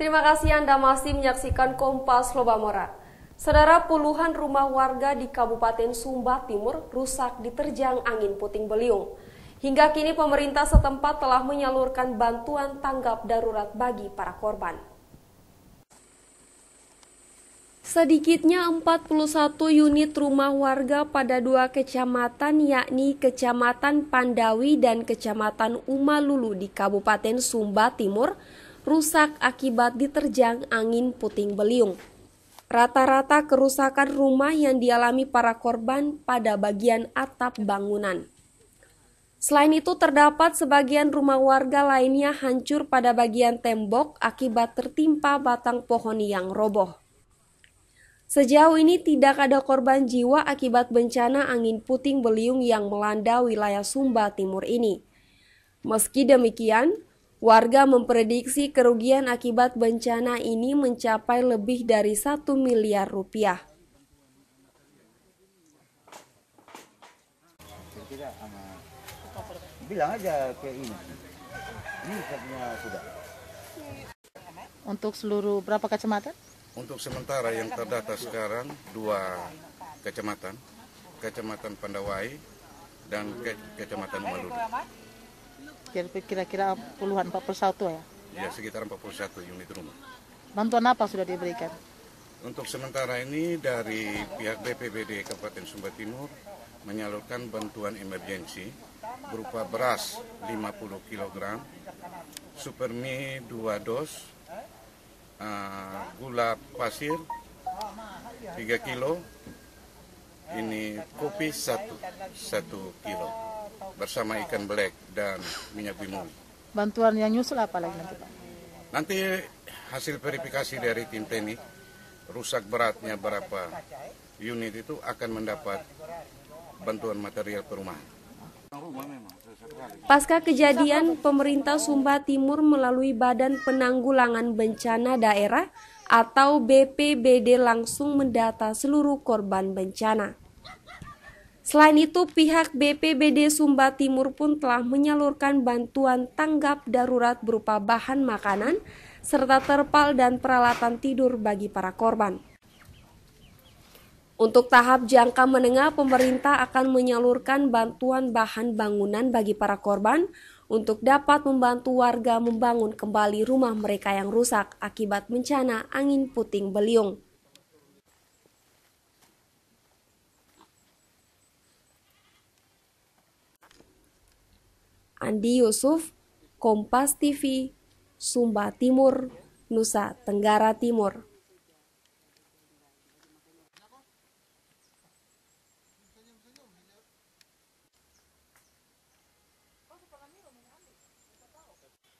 Terima kasih Anda masih menyaksikan Kompas Lobamora. Saudara puluhan rumah warga di Kabupaten Sumba Timur rusak diterjang angin puting beliung. Hingga kini pemerintah setempat telah menyalurkan bantuan tanggap darurat bagi para korban. Sedikitnya 41 unit rumah warga pada dua kecamatan yakni Kecamatan Pandawi dan Kecamatan Umalulu di Kabupaten Sumba Timur rusak akibat diterjang angin puting beliung. Rata-rata kerusakan rumah yang dialami para korban pada bagian atap bangunan. Selain itu terdapat sebagian rumah warga lainnya hancur pada bagian tembok akibat tertimpa batang pohon yang roboh. Sejauh ini tidak ada korban jiwa akibat bencana angin puting beliung yang melanda wilayah Sumba Timur ini. Meski demikian, Warga memprediksi kerugian akibat bencana ini mencapai lebih dari 1 miliar rupiah. Bilang aja ke ini. Ini sudah. Untuk seluruh berapa kecamatan? Untuk sementara yang terdata sekarang dua kecamatan, kecamatan Pandawai dan ke kecamatan Maluri. Kira-kira puluhan 41 ya? Ya, sekitar 41 unit rumah. Bantuan apa sudah diberikan? Untuk sementara ini dari pihak BPBD Kabupaten Sumba Timur menyalurkan bantuan emergensi berupa beras 50 kg, supermi 2 dos, uh, gula pasir 3 kilo, ini kopi 1, 1 kilo bersama iya. ikan belek dan minyak bimol. Bantuan yang nyusul apa lagi nanti Pak? Nanti hasil verifikasi dari tim tni rusak beratnya berapa unit itu akan mendapat bantuan material perumahan. Pasca kejadian, pemerintah Sumba Timur melalui Badan Penanggulangan Bencana Daerah atau BPBD langsung mendata seluruh korban bencana. Selain itu, pihak BPBD Sumba Timur pun telah menyalurkan bantuan tanggap darurat berupa bahan makanan, serta terpal dan peralatan tidur bagi para korban. Untuk tahap jangka menengah, pemerintah akan menyalurkan bantuan bahan bangunan bagi para korban untuk dapat membantu warga membangun kembali rumah mereka yang rusak akibat bencana angin puting beliung. Andi Yusuf, Kompas TV, Sumba Timur, Nusa Tenggara Timur.